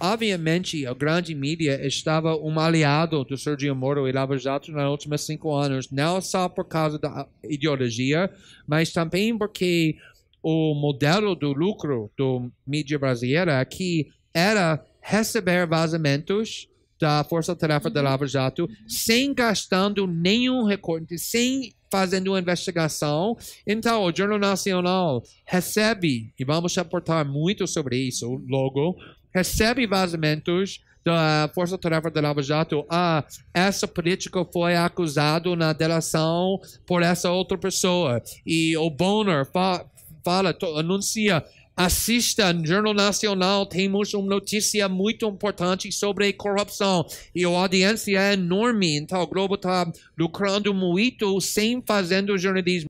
Obviamente, a grande mídia estava um aliado do Sergio Moro e Lava Jato nos últimos cinco anos, não só por causa da ideologia, mas também porque o modelo do lucro do mídia brasileira aqui era receber vazamentos da força-tarefa da uhum. Lava Jato sem gastando nenhum recurso, sem fazendo uma investigação. Então, o Jornal Nacional recebe, e vamos reportar muito sobre isso logo, recebe vazamentos da Força Tarefa da Lava Jato, ah, essa política foi acusado na delação por essa outra pessoa. E o Bonner fa fala, anuncia, assista no Jornal Nacional, temos uma notícia muito importante sobre corrupção. E a audiência é enorme, então o Globo está lucrando muito sem fazendo jornalismo.